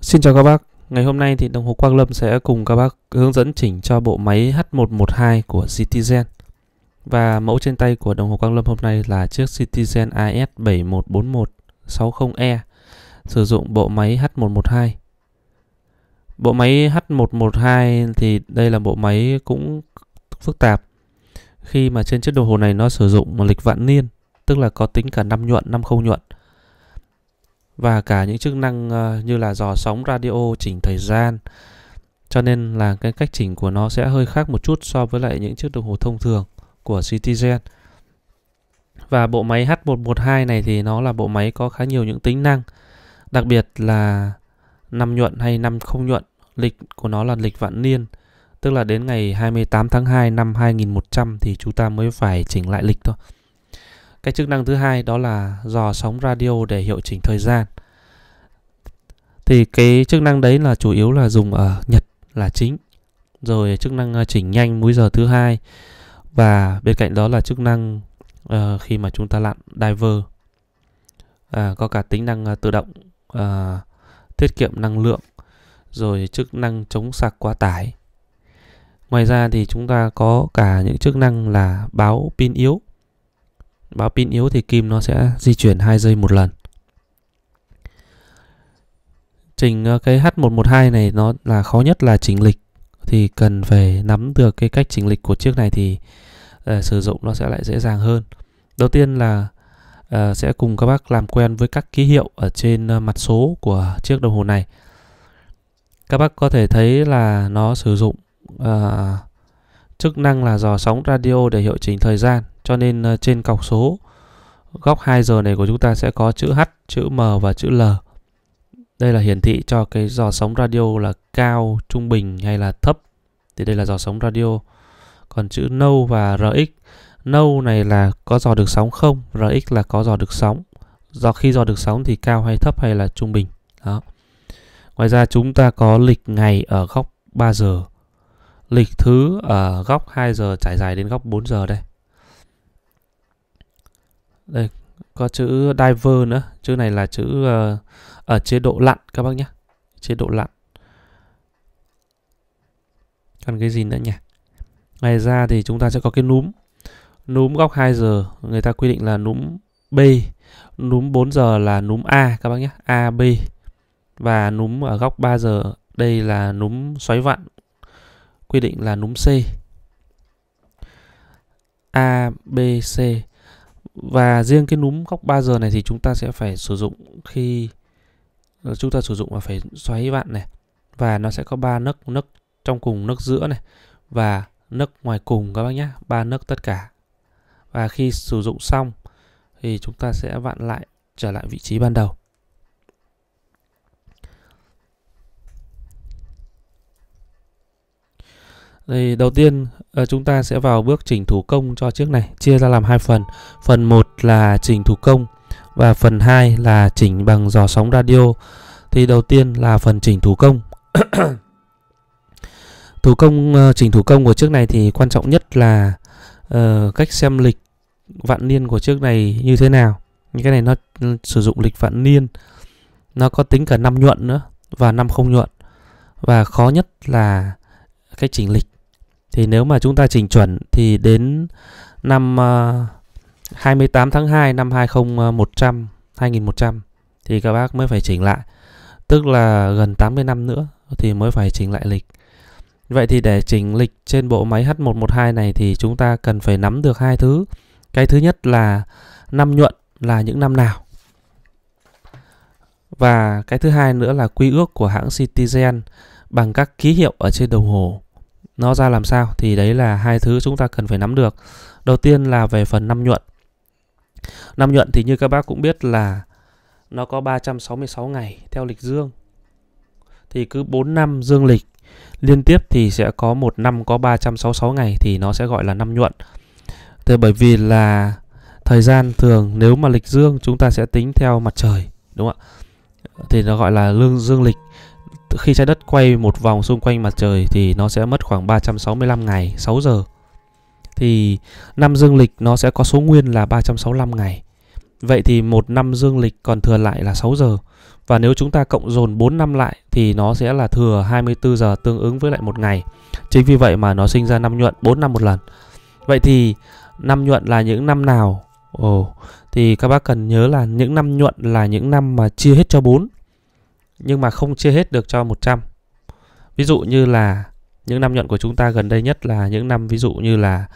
Xin chào các bác, ngày hôm nay thì đồng hồ Quang Lâm sẽ cùng các bác hướng dẫn chỉnh cho bộ máy H112 của Citizen. Và mẫu trên tay của đồng hồ Quang Lâm hôm nay là chiếc Citizen as 714160 e sử dụng bộ máy H112. Bộ máy H112 thì đây là bộ máy cũng phức tạp khi mà trên chiếc đồng hồ này nó sử dụng một lịch vạn niên, tức là có tính cả năm nhuận, năm không nhuận và cả những chức năng ờ, như là dò sóng radio chỉnh thời gian cho nên là cái cách chỉnh của nó sẽ hơi khác một chút so với lại những chiếc đồng hồ thông thường của Citizen và bộ máy H112 này thì nó là bộ máy có khá nhiều những tính năng đặc biệt là năm nhuận hay năm không nhuận lịch của nó là lịch vạn niên tức là đến ngày 28 tháng 2 năm 2100 thì chúng ta mới phải chỉnh lại lịch thôi cái chức năng thứ hai đó là dò sóng radio để hiệu chỉnh thời gian. Thì cái chức năng đấy là chủ yếu là dùng ở Nhật là chính. Rồi chức năng ờ, chỉnh nhanh múi giờ thứ hai và bên cạnh đó là chức năng uh, khi mà chúng ta lặn diver à, có cả tính năng ờ, tự động à, tiết kiệm năng lượng rồi chức năng chống sạc quá tải ngoài ra thì chúng ta có cả những chức năng là báo pin yếu báo pin yếu thì kim nó sẽ di chuyển 2 giây một lần chỉnh ờ, cái H112 này nó là khó nhất là chỉnh lịch thì cần phải nắm được cái cách chỉnh lịch của chiếc này thì uh, sử dụng nó sẽ lại dễ dàng hơn đầu tiên là uh, sẽ cùng các bác làm quen với các ký hiệu ở trên uh, mặt số của chiếc đồng hồ này các bác có thể thấy là nó sử dụng uh, chức năng là dò sóng radio để hiệu chỉnh thời gian cho nên ờ, trên cọc số góc 2 giờ này của chúng ta sẽ có chữ H, chữ M và chữ L. Đây là hiển thị cho cái dò sóng radio là cao, trung bình hay là thấp. Thì đây là dò sóng radio. Còn chữ nâu và RX. Nâu này là có dò được sóng không, RX là có dò được sóng. Do khi dò được sóng thì cao hay thấp hay là trung bình. Đó. Ngoài ra chúng ta có lịch ngày ở góc 3 giờ. Lịch thứ ở góc 2 giờ trải dài đến góc 4 giờ đây đây có chữ diver nữa chữ này là chữ uh, ở chế độ lặn các bác nhé chế độ lặn còn cái gì nữa nhỉ ngoài ra thì chúng ta sẽ có cái núm núm góc 2 giờ người ta quy định là núm B núm 4 giờ là núm A các bác nhé A B và núm ở góc 3 giờ đây là núm xoáy vặn quy định là núm C A B C và riêng cái núm góc 3 giờ này thì chúng ta sẽ phải sử dụng khi ờ, chúng ta sử dụng là phải xoáy vặn này và nó sẽ có ba nấc nấc trong cùng nấc giữa này và nấc ngoài cùng các bác nhé ba nấc tất cả và khi sử dụng xong thì chúng ta sẽ vặn lại trở lại vị trí ban đầu Thì đầu tiên ờ, chúng ta sẽ vào bước chỉnh thủ công cho chiếc này, chia ra làm hai phần. Phần 1 là chỉnh thủ công và phần 2 là chỉnh bằng dò sóng radio. Thì đầu tiên là phần chỉnh thủ công. thủ công ờ, chỉnh thủ công của chiếc này thì quan trọng nhất là uh, cách xem lịch vạn niên của chiếc này như thế nào. như Cái này nó ừ, sử dụng lịch vạn niên. Nó có tính cả năm nhuận nữa và năm không nhuận. Và khó nhất là cách chỉnh lịch thì nếu mà chúng ta chỉnh chuẩn thì đến năm 28 à, tháng 2 năm 2100 2100 thì các bác mới phải chỉnh lại tức là gần 80 năm nữa thì mới phải chỉnh lại lịch Vậy thì để chỉnh lịch trên bộ máy H112 này thì chúng ta cần phải nắm được hai thứ. Cái thứ nhất là năm nhuận là những năm nào. Và cái thứ hai nữa là quy ước của hãng Citizen bằng các ký hiệu ở trên đồng hồ nó ra làm sao thì đấy là hai thứ chúng ta cần phải nắm được đầu tiên là về phần năm nhuận năm nhuận thì như các bác cũng biết là nó có 366 ngày theo lịch dương thì cứ 4 năm dương lịch liên tiếp thì sẽ có một năm có 366 ngày thì nó sẽ gọi là năm nhuận thế bởi vì là thời gian thường nếu mà lịch dương chúng ta sẽ tính theo mặt trời đúng không ạ thì nó gọi là lương dương lịch khi trái đất quay một vòng xung quanh mặt trời thì nó sẽ mất khoảng 365 ngày, 6 giờ. Thì năm dương lịch nó sẽ có số nguyên là 365 ngày. Vậy thì một năm dương lịch còn thừa lại là 6 giờ. Và nếu chúng ta cộng dồn 4 năm lại thì nó sẽ là thừa 24 giờ tương ứng với lại một ngày. Chính vì vậy mà nó sinh ra năm nhuận 4 năm một lần. Vậy thì năm nhuận là những năm nào? Ồ, thì các bác cần nhớ là những năm nhuận là những năm mà chia hết cho 4 nhưng mà không chia hết được cho 100. Ví dụ như là những năm nhuận của chúng ta gần đây nhất là những năm ví dụ như là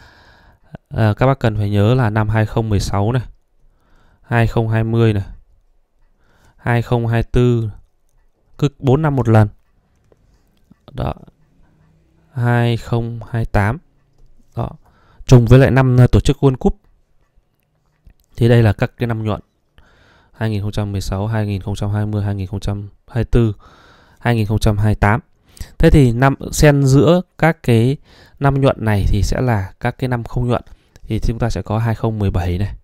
uh, các bác cần phải nhớ là năm 2016 này, 2020 này, 2024 cứ 4 năm một lần. Đó. 2028. Đó. Trùng với lại năm ờ, tổ chức World Cup. Thì đây là các cái năm nhuận 2016, 2020, 2024, 2028. Thế thì năm xen giữa các cái năm nhuận này thì sẽ là các cái năm không nhuận thì chúng ta sẽ có 2017 này,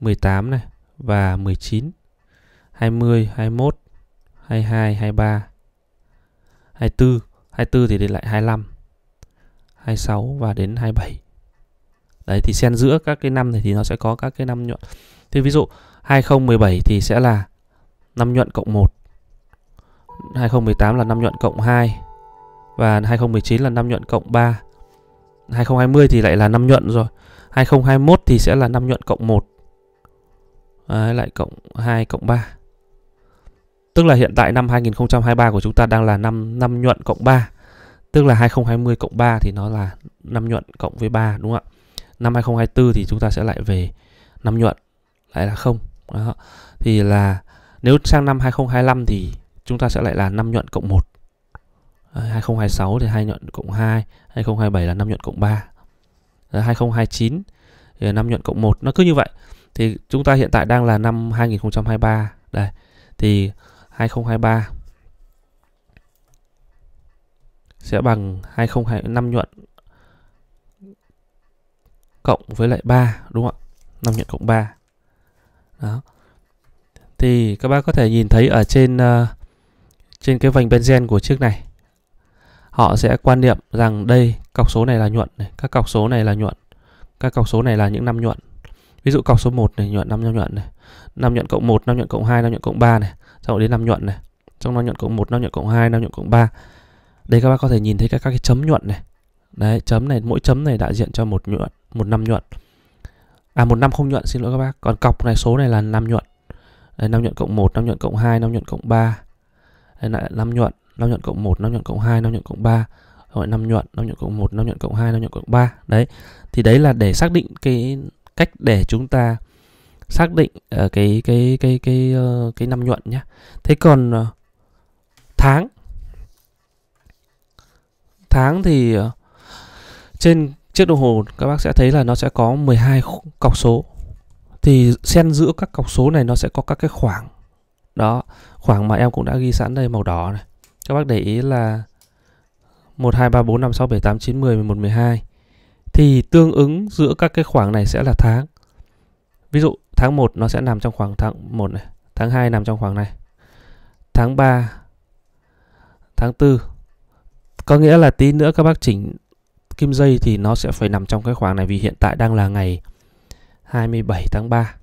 18 này và 19, 20, 21, 22, 23, 24, 24 thì đến lại 25, 26 và đến 27. Đấy thì xen giữa các cái năm này thì nó sẽ có các cái năm nhuận thì ví dụ 2017 thì sẽ là năm nhuận cộng 1 2018 là năm nhuận cộng 2 Và 2019 là năm nhuận cộng 3 2020 thì lại là năm nhuận rồi 2021 thì sẽ là năm nhuận cộng 1 à, Lại cộng 2 cộng 3 Tức là hiện tại năm 2023 của chúng ta đang là năm năm nhuận cộng 3 Tức là 2020 cộng 3 thì nó là năm nhuận cộng với 3 đúng không ạ Năm 2024 thì chúng ta sẽ lại về năm nhuận lại là không đó. thì là nếu sang năm 2025 thì chúng ta sẽ lại là năm nhuận cộng 1 2026 thì hai nhuận cộng 2 2027 là năm nhuận cộng 3 2029 thì năm nhuận cộng 1 nó cứ như vậy thì chúng ta hiện tại đang là năm 2023 đây thì 2023 sẽ bằng năm nhuận cộng với lại 3 đúng không ạ? 5 nhuận cộng 3 đó thì các bác có thể nhìn thấy ở trên uh, trên cái vành benzen của chiếc này họ sẽ quan niệm rằng đây cọc số này là nhuận này, các cọc số này là nhuận các cọc số này là những năm nhuận ví dụ cọc số 1 này nhuận năm nhuận này năm nhuận cộng 1 năm nhuận cộng 2 năm nhuận cộng 3 này sau đến năm nhuận này trong năm nhuận cộng 1 năm nhuận cộng 2 năm nhuận cộng 3 đây các bác có thể nhìn thấy các các cái chấm nhuận này đấy chấm này mỗi chấm này đại diện cho một nhuận một năm nhuận à một năm không nhuận xin lỗi các bác còn cọc này số này là năm nhuận đây, 5 nhuận cộng 1, 5 nhuận cộng 2, 5 nhuận cộng 3 đây lại 5 nhuận, 5 nhuận cộng 1, 5 nhuận cộng 2, 5 nhuận cộng 3 rồi 5 nhuận, 5 nhuận cộng 1, 5 nhuận cộng 2, 5 nhuận cộng 3 đấy thì đấy là để xác định cái cách để chúng ta xác định ở ờ, cái cái cái cái ờ, cái năm nhuận nhé thế còn ờ, tháng tháng thì trên chiếc đồng hồ các bác sẽ thấy là nó sẽ có 12 cọc số thì xen giữa các cọc số này nó sẽ có các cái khoảng đó khoảng mà em cũng đã ghi sẵn đây màu đỏ này các bác để ý là 1 2 3 4 5 6 7 8 9 10 11 12 thì tương ứng giữa các cái khoảng này sẽ là tháng ví dụ tháng 1 nó sẽ nằm trong khoảng tháng 1 này tháng 2 nằm trong khoảng này tháng 3 tháng 4 có nghĩa là tí nữa các bác chỉnh kim dây thì nó sẽ phải nằm trong cái khoảng này vì hiện tại đang là ngày 27 tháng 3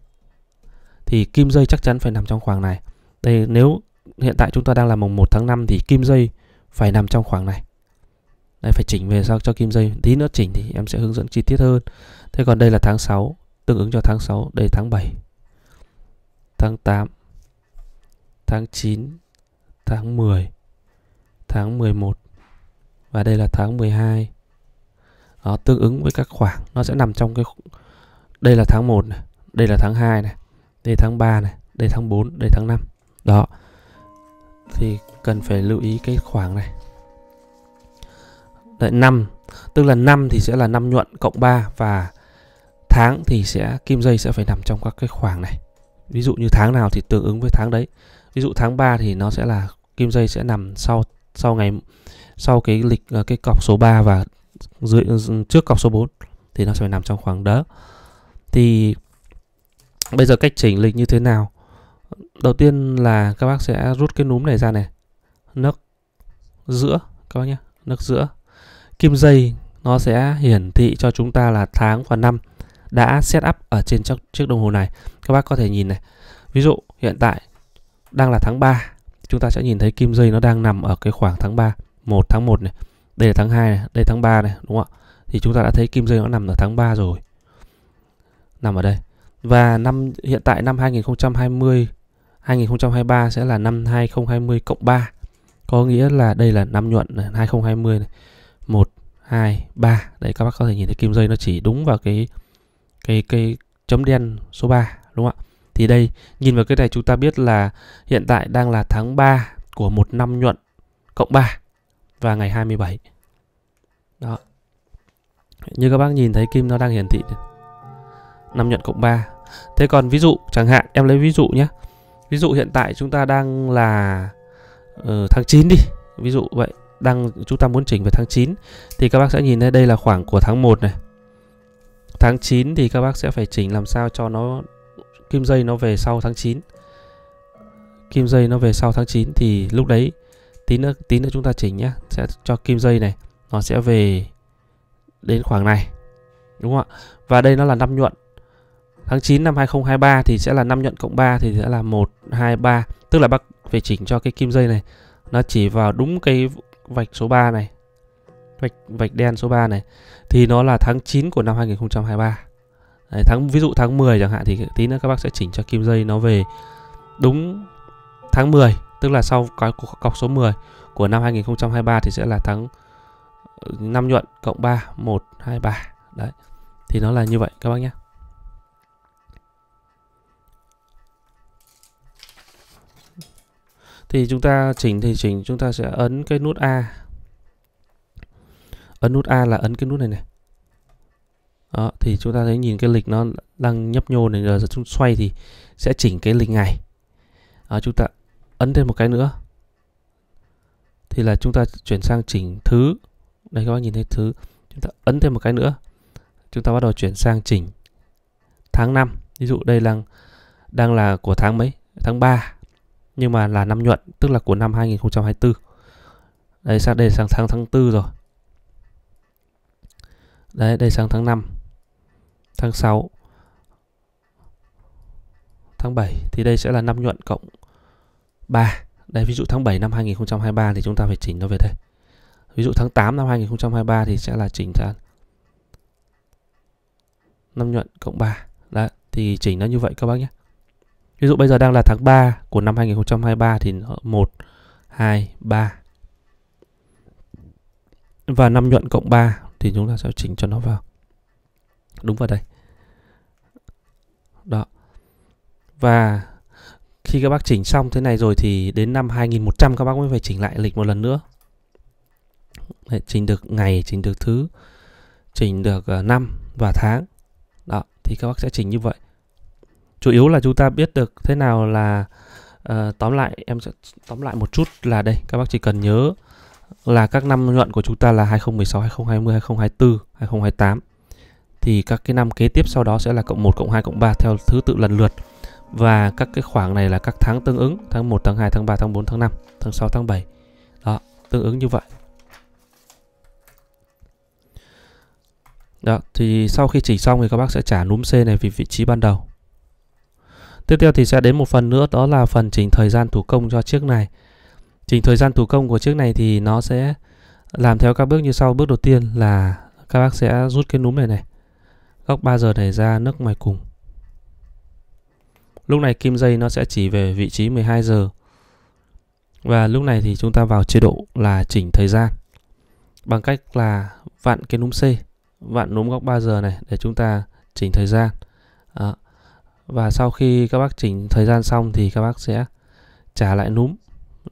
thì kim dây chắc chắn phải nằm trong khoảng này đây nếu hiện tại chúng ta đang là mùng 1 tháng 5 thì kim dây phải nằm trong khoảng này đây phải chỉnh về sao cho kim dây tí nữa chỉnh thì em sẽ hướng dẫn chi tiết hơn thế còn đây là tháng 6 tương ứng cho tháng 6 đây tháng 7 tháng 8 tháng 9 tháng 10 tháng 11 và đây là tháng 12 đó, tương ứng với các khoảng nó sẽ nằm trong cái đây là tháng 1 này, đây là tháng 2 này, đây là tháng 3 này, đây là tháng 4, đây là tháng 5. Đó. Thì cần phải lưu ý cái khoảng này. Đấy 5, tức là 5 thì sẽ là năm nhuận cộng 3 và tháng thì sẽ kim dây sẽ phải nằm trong các cái khoảng này. Ví dụ như tháng nào thì tương ứng với tháng đấy. Ví dụ tháng 3 thì nó sẽ là kim dây sẽ nằm sau sau ngày sau cái lịch ờ, cái cọc số 3 và dưới trước cọc số 4 thì nó sẽ nằm trong khoảng đó thì bây giờ cách chỉnh lịch như thế nào đầu tiên là các bác sẽ rút cái núm này ra này nấc giữa các bác nhé nấc giữa kim dây nó sẽ hiển thị cho chúng ta là tháng và năm đã set up ở trên chiếc, chiếc đồng hồ này các bác có thể nhìn này ví dụ hiện tại đang là tháng 3 chúng ta sẽ nhìn thấy kim dây nó đang nằm ở cái khoảng tháng 3 1 tháng 1 này đây là tháng 2 này, đây tháng 3 này đúng không ạ thì chúng ta đã thấy kim dây nó nằm ở tháng 3 rồi nằm ở đây và năm hiện tại năm 2020 2023 sẽ là năm 2020 cộng 3 có nghĩa là đây là năm nhuận này, 2020 này. 1 2 3 đấy các bác có thể nhìn thấy kim dây nó chỉ đúng vào cái cái cái chấm đen số 3 đúng không ạ thì đây nhìn vào cái này chúng ta biết là hiện tại đang là tháng 3 của một năm nhuận cộng 3 và ngày 27. Đó. Như các bác nhìn thấy kim nó đang hiển thị năm nhuận cộng 3. Thế còn ví dụ chẳng hạn em lấy ví dụ nhé. Ví dụ hiện tại chúng ta đang là uh, tháng 9 đi, ví dụ vậy đang chúng ta muốn chỉnh về tháng 9 thì các bác sẽ nhìn thấy đây là khoảng của tháng 1 này. Tháng 9 thì các bác sẽ phải chỉnh làm sao cho nó kim dây nó về sau tháng 9. Kim dây nó về sau tháng 9 thì lúc đấy tí nữa tí nữa chúng ta chỉnh nhé sẽ cho kim dây này nó sẽ về đến khoảng này đúng không ạ và đây nó là năm nhuận tháng 9 năm 2023 thì sẽ là năm nhuận cộng 3 thì sẽ là 1 2 3 tức là bác phải chỉnh cho cái kim dây này nó chỉ vào đúng cái vạch số 3 này vạch vạch đen số 3 này thì nó là tháng 9 của năm 2023 Đấy, tháng ví dụ tháng 10 chẳng hạn thì tí nữa các bác sẽ chỉnh cho kim dây nó về đúng tháng 10 tức là sau cái cọc số 10 của năm 2023 thì sẽ là tháng 5 ờ, nhuận cộng 3 1 2 3 đấy thì nó là như vậy các bác nhé thì chúng ta chỉnh thì chỉnh chúng ta sẽ ấn cái nút A ấn nút A là ấn cái nút này này đó, thì chúng ta thấy nhìn cái lịch nó đang nhấp nhô này giờ chúng xoay thì sẽ chỉnh cái lịch ngày đó, chúng ta ấn thêm một cái nữa thì là chúng ta chuyển sang chỉnh thứ đây các bạn nhìn thấy thứ chúng ta ấn thêm một cái nữa chúng ta bắt đầu chuyển sang chỉnh tháng năm ví dụ đây là đang là của tháng mấy tháng 3 nhưng mà là năm nhuận tức là của năm 2024 đây sang đây sang tháng tháng tư rồi đấy đây sang tháng 5 tháng 6 tháng 7 thì đây sẽ là năm nhuận cộng 3 đây ví dụ tháng 7 năm 2023 thì chúng ta phải chỉnh nó về đây ví dụ tháng 8 năm 2023 thì sẽ là chỉnh ra năm nhuận cộng 3 đấy thì chỉnh nó như vậy các bác nhé ví dụ bây giờ đang là tháng 3 của năm 2023 thì 1 2 3 và năm nhuận cộng 3 thì chúng ta sẽ chỉnh cho nó vào đúng vào đây đó và khi các bác chỉnh xong thế này rồi thì đến năm 2100 các bác mới phải chỉnh lại lịch một lần nữa. Đấy, chỉnh được ngày, chỉnh được thứ, chỉnh được ờ, năm và tháng. Đó, thì các bác sẽ chỉnh như vậy. Chủ yếu là chúng ta biết được thế nào là uh, tóm lại em sẽ tóm lại một chút là đây, các bác chỉ cần nhớ là các năm nhuận của chúng ta là 2016, 2020, 2024, 2028 thì các cái năm kế tiếp sau đó sẽ là cộng 1, cộng 2, cộng 3 theo thứ tự lần lượt và các cái khoảng này là các tháng tương ứng tháng 1 tháng 2 tháng 3 tháng 4 tháng 5 tháng 6 tháng 7 đó tương ứng như vậy đó thì sau khi chỉnh xong thì các bác sẽ trả núm C này vì vị trí ban đầu tiếp theo thì sẽ đến một phần nữa đó là phần chỉnh thời gian thủ công cho chiếc này chỉnh thời gian thủ công của chiếc này thì nó sẽ làm theo các bước như sau bước đầu tiên là các bác sẽ rút cái núm này này góc 3 giờ này ra nước ngoài cùng Lúc này kim dây nó sẽ chỉ về vị trí 12 giờ. Và lúc này thì chúng ta vào chế độ là chỉnh thời gian. Bằng cách là vặn cái núm C, vặn núm góc 3 giờ này để chúng ta chỉnh thời gian. Đó. Và sau khi các bác chỉnh thời gian xong thì các bác sẽ trả lại núm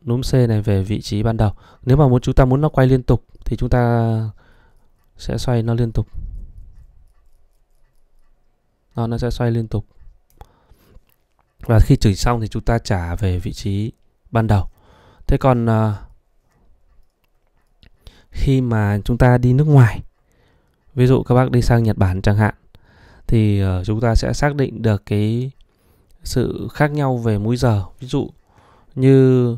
núm C này về vị trí ban đầu. Nếu mà muốn chúng ta muốn nó quay liên tục thì chúng ta sẽ xoay nó liên tục. Đó, nó sẽ xoay liên tục và khi chỉnh xong thì chúng ta trả về vị trí ban đầu thế còn uh, khi mà chúng ta đi nước ngoài ví dụ các bác đi sang Nhật Bản chẳng hạn thì uh, chúng ta sẽ xác định được cái sự khác nhau về múi giờ ví dụ như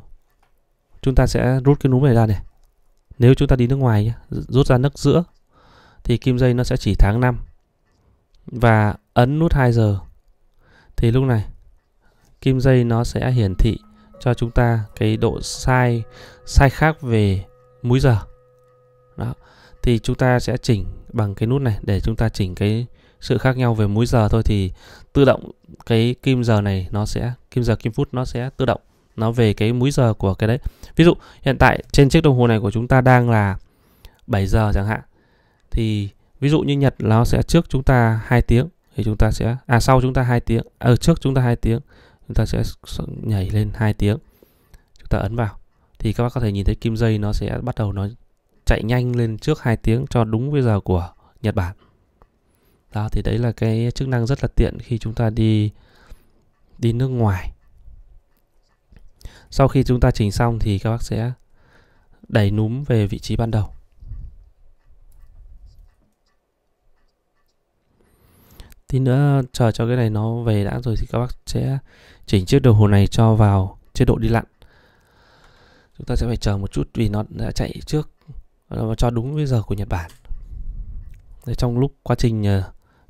chúng ta sẽ rút cái núm này ra này nếu chúng ta đi nước ngoài rút ra nước giữa thì kim dây nó sẽ chỉ tháng 5 và ấn nút 2 giờ thì lúc này kim dây nó sẽ hiển thị cho chúng ta cái độ sai sai khác về múi giờ đó thì chúng ta sẽ chỉnh bằng cái nút này để chúng ta chỉnh cái sự khác nhau về múi giờ thôi thì tự động cái kim giờ này nó sẽ kim giờ kim phút nó sẽ tự động nó về cái múi giờ của cái đấy ví dụ hiện tại trên chiếc đồng hồ này của chúng ta đang là 7 giờ chẳng hạn thì ví dụ như Nhật nó sẽ trước chúng ta hai tiếng thì chúng ta sẽ à sau chúng ta hai tiếng ở ờ, à, trước chúng ta hai tiếng chúng ta sẽ nhảy lên hai tiếng chúng ta ấn vào thì các bác có thể nhìn thấy kim dây nó sẽ bắt đầu nó chạy nhanh lên trước hai tiếng cho đúng với giờ của Nhật Bản đó thì đấy là cái chức năng rất là tiện khi chúng ta đi đi nước ngoài sau khi chúng ta chỉnh xong thì các bác sẽ đẩy núm về vị trí ban đầu tí nữa chờ cho cái này nó về đã rồi thì các bác sẽ chỉnh chiếc đồng hồ này cho vào chế độ đi lặn chúng ta sẽ phải chờ một chút vì nó đã chạy trước nó cho đúng với giờ của Nhật Bản Đấy, trong lúc quá trình ờ,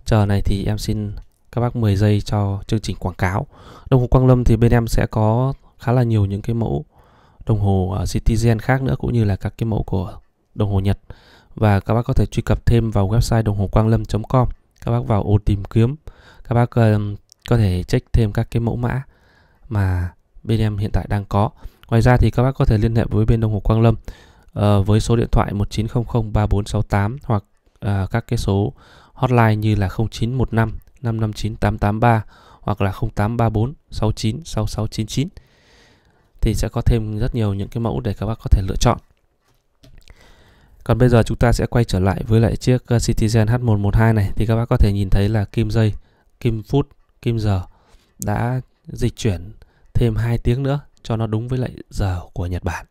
chờ này thì em xin các bác 10 giây cho chương trình quảng cáo đồng hồ Quang Lâm thì bên em sẽ có khá là nhiều những cái mẫu đồng hồ ờ, Citizen khác nữa cũng như là các cái mẫu của đồng hồ Nhật và các bác có thể truy cập thêm vào website đồng hồ quang lâm.com các bác vào ô tìm kiếm các bác uh, có thể check thêm các cái mẫu mã mà bên em hiện tại đang có. Ngoài ra thì các bác có thể liên hệ với bên Đông Hồ Quang Lâm uh, với số điện thoại 1900 3468 hoặc uh, các cái số hotline như là 0915 559 883 hoặc là 0834 69 6699 thì sẽ có thêm rất nhiều những cái mẫu để các bác có thể lựa chọn. Còn bây giờ chúng ta sẽ quay trở lại với lại chiếc ờ, Citizen H112 này thì các bác có thể nhìn thấy là kim giây, kim phút, kim giờ đã dịch chuyển thêm 2 tiếng nữa cho nó đúng với lại giờ của Nhật Bản.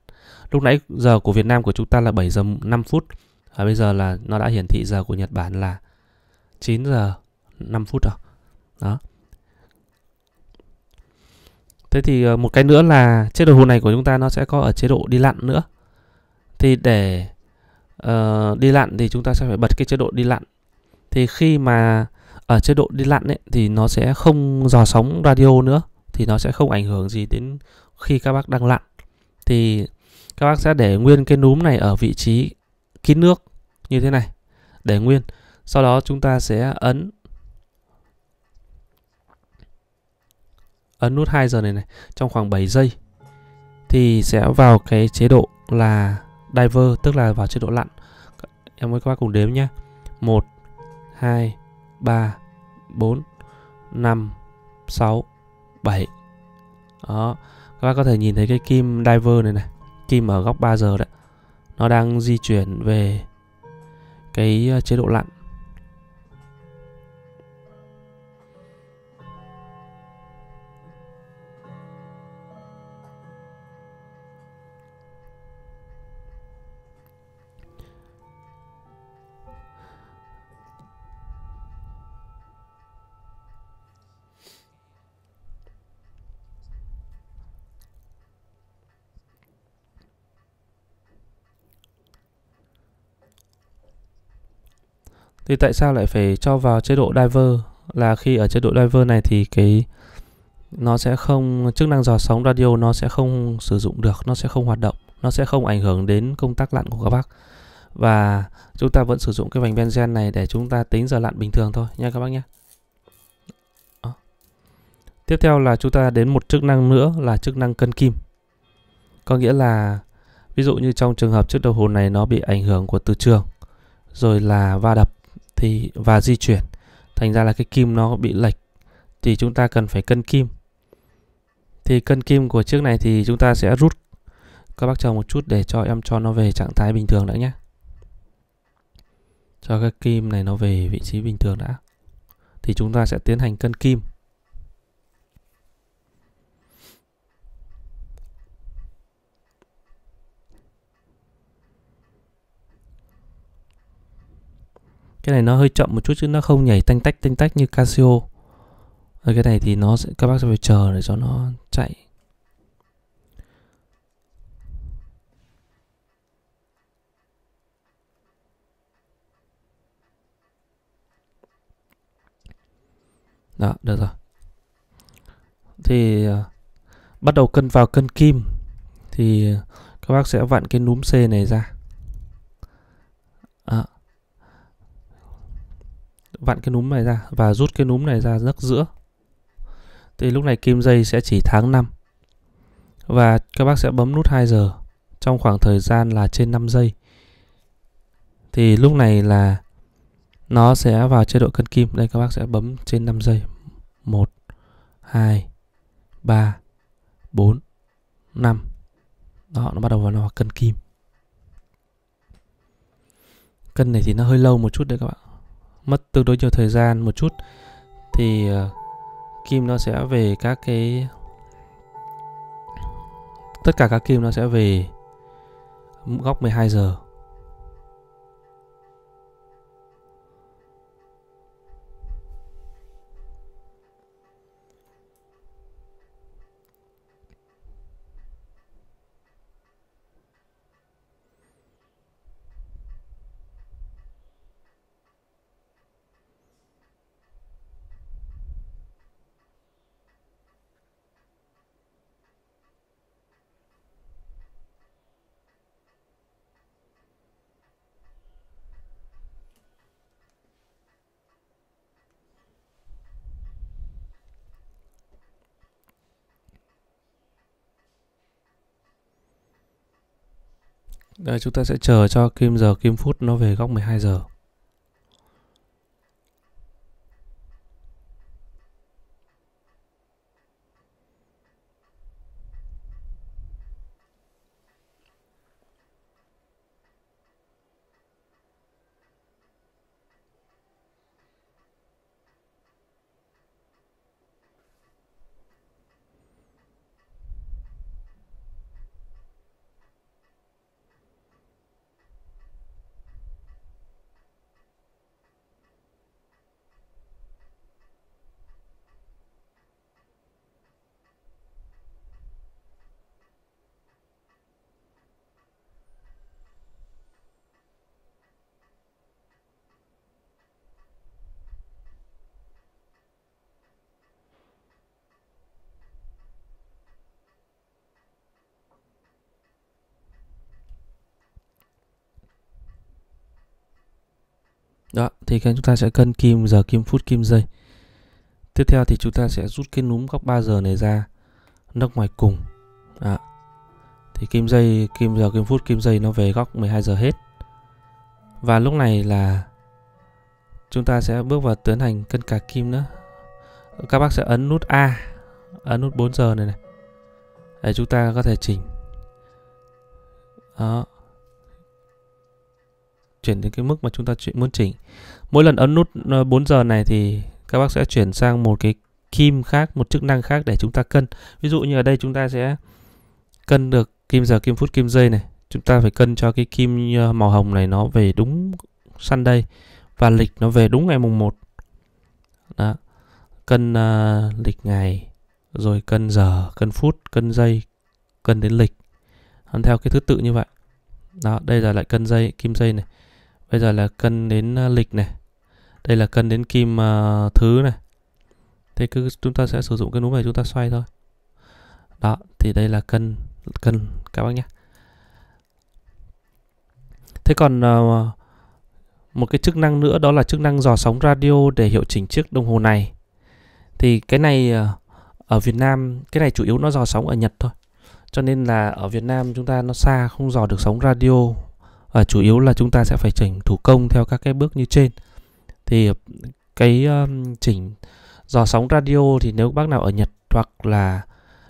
Lúc nãy giờ của Việt Nam của chúng ta là 7 giờ 5 phút và bây giờ là nó đã hiển thị giờ của Nhật Bản là 9 giờ 5 phút rồi. Đó. Thế thì ờ, một cái nữa là chế độ hồ này của chúng ta nó sẽ có ở chế độ đi lặn nữa. Thì để uh, đi lặn thì chúng ta sẽ phải bật cái chế độ đi lặn. Thì khi mà ở chế độ đi lặn ấy, thì nó sẽ không dò sóng radio nữa thì nó sẽ không ảnh hưởng gì đến khi các bác đang lặn thì các bác sẽ để nguyên cái núm này ở vị trí kín nước như thế này để nguyên sau đó chúng ta sẽ ấn ấn nút 2 giờ này này trong khoảng 7 giây thì sẽ vào cái chế độ là diver tức là vào chế độ lặn em với các bác cùng đếm nhé 1 2 3 4 5 6 7 đó các bác có thể nhìn thấy cái kim diver này này kim ở góc 3 giờ đấy nó đang di chuyển về cái ờ, chế độ lặn thì tại sao lại phải cho vào chế độ diver là khi ở chế độ diver này thì cái nó sẽ không chức năng dò sóng radio nó sẽ không sử dụng được nó sẽ không hoạt động nó sẽ không ảnh hưởng đến công tác lặn của các bác và chúng ta vẫn sử dụng cái vành benzen này để chúng ta tính giờ lặn bình thường thôi nha các bác nhé tiếp theo là chúng ta đến một chức năng nữa là chức năng cân kim có nghĩa là ví dụ như trong trường hợp chiếc đồng hồ này nó bị ảnh hưởng của từ trường rồi là va đập thì và di chuyển thành ra là cái kim nó bị lệch thì chúng ta cần phải cân kim thì cân kim của chiếc này thì chúng ta sẽ rút các bác chờ một chút để cho em cho nó về trạng thái bình thường đã nhé cho cái kim này nó về vị trí bình thường đã thì chúng ta sẽ tiến hành cân kim cái này nó hơi chậm một chút chứ nó không nhảy tanh tách tanh tách như Casio rồi ờ, cái này thì nó sẽ các bác sẽ phải chờ để cho nó chạy đó được rồi thì uh, bắt đầu cân vào cân kim thì các bác sẽ vặn cái núm C này ra à, vặn cái núm này ra và rút cái núm này ra rắc giữa thì lúc này kim dây sẽ chỉ tháng 5 và các bác sẽ bấm nút 2 giờ trong khoảng thời gian là trên 5 giây thì lúc này là nó sẽ vào chế độ cân kim đây các bác sẽ bấm trên 5 giây 1 2 3 4 5 đó nó bắt đầu vào nó cân kim cân này thì nó hơi lâu một chút đấy các bạn mất tương đối nhiều thời gian một chút thì ờ, kim nó sẽ về các cái tất cả các kim nó sẽ về góc 12 giờ Đây, chúng ta sẽ chờ cho kim giờ kim phút nó về góc 12 giờ. đó thì khi chúng ta sẽ cân kim giờ kim phút kim giây tiếp theo thì chúng ta sẽ rút cái núm góc 3 giờ này ra nấc ngoài cùng đó. thì kim giây kim giờ kim phút kim giây nó về góc 12 giờ hết và lúc này là chúng ta sẽ bước vào tiến hành cân cả kim nữa các bác sẽ ấn nút A ấn nút 4 giờ này này để chúng ta có thể chỉnh đó chuyển đến cái mức mà chúng ta muốn chỉnh mỗi lần ấn nút 4 ờ, giờ này thì các bác sẽ chuyển sang một cái kim khác một chức năng khác để chúng ta cân ví dụ như ở đây chúng ta sẽ cân được kim giờ kim phút kim giây này chúng ta phải cân cho cái kim ờ, màu hồng này nó về đúng Sunday và lịch nó về đúng ngày mùng 1 đó cân uh, lịch ngày rồi cân giờ cân phút cân giây cân đến lịch theo cái thứ tự như vậy đó đây là lại cân dây kim dây này bây giờ là cân đến à, lịch này đây là cân đến kim uh, thứ này thế cứ chúng ta sẽ sử dụng cái núm này chúng ta xoay thôi đó thì đây là cân cân các bác nhé thế còn uh, một cái chức năng nữa đó là chức năng dò sóng radio để hiệu chỉnh chiếc đồng hồ này thì cái này ở Việt Nam cái này chủ yếu nó dò sóng ở Nhật thôi cho nên là ở Việt Nam chúng ta nó xa không dò được sóng radio à, chủ yếu là chúng ta sẽ phải chỉnh thủ công theo các cái bước như trên thì ờ, cái um, chỉnh dò sóng radio thì nếu bác nào ở Nhật hoặc là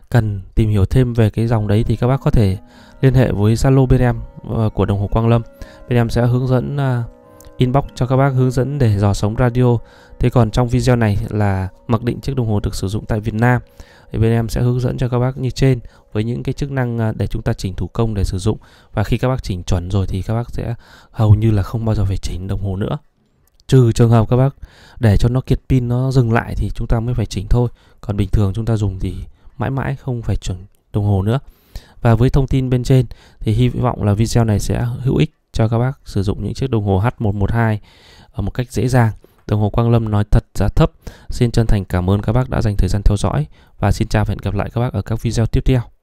cần tìm hiểu thêm về cái dòng đấy thì các bác có thể liên hệ với Zalo bên em uh, của đồng hồ Quang Lâm bên em sẽ hướng dẫn uh, inbox cho các bác hướng dẫn để dò sóng radio thế còn trong video này là mặc định chiếc đồng hồ được sử dụng tại Việt Nam thì bên em sẽ hướng dẫn cho các bác như trên với những cái chức năng à, để chúng ta chỉnh thủ công để sử dụng và khi các bác chỉnh chuẩn rồi thì các bác sẽ hầu như là không bao giờ phải chỉnh đồng hồ nữa trừ trường hợp các bác để cho nó kiệt pin nó dừng lại thì chúng ta mới phải chỉnh thôi còn bình thường chúng ta dùng thì mãi mãi không phải chuẩn đồng hồ nữa và với thông tin bên trên thì hy vọng là video này sẽ hữu ích cho các bác sử dụng những chiếc đồng hồ H112 ở à, một cách dễ dàng. Đồng hồ Quang Lâm nói thật giá thấp. Xin chân thành cảm ơn các bác đã dành thời gian theo dõi và xin chào và hẹn gặp lại các bác ở các video tiếp theo.